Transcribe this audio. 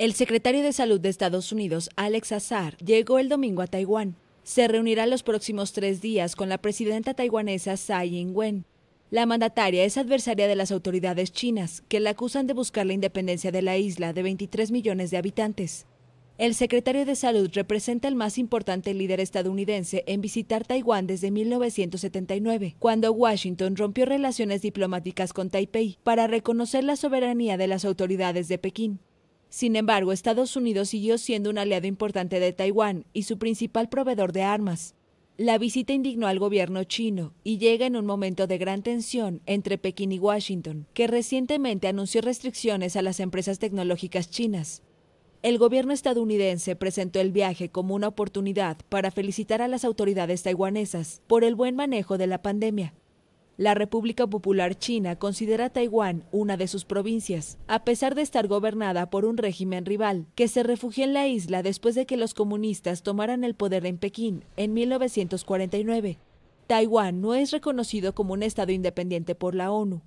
El secretario de Salud de Estados Unidos, Alex Azar, llegó el domingo a Taiwán. Se reunirá los próximos tres días con la presidenta taiwanesa Tsai Ing-wen. La mandataria es adversaria de las autoridades chinas, que la acusan de buscar la independencia de la isla de 23 millones de habitantes. El secretario de Salud representa el más importante líder estadounidense en visitar Taiwán desde 1979, cuando Washington rompió relaciones diplomáticas con Taipei para reconocer la soberanía de las autoridades de Pekín. Sin embargo, Estados Unidos siguió siendo un aliado importante de Taiwán y su principal proveedor de armas. La visita indignó al gobierno chino y llega en un momento de gran tensión entre Pekín y Washington, que recientemente anunció restricciones a las empresas tecnológicas chinas. El gobierno estadounidense presentó el viaje como una oportunidad para felicitar a las autoridades taiwanesas por el buen manejo de la pandemia, la República Popular China considera Taiwán una de sus provincias, a pesar de estar gobernada por un régimen rival, que se refugió en la isla después de que los comunistas tomaran el poder en Pekín en 1949. Taiwán no es reconocido como un Estado independiente por la ONU,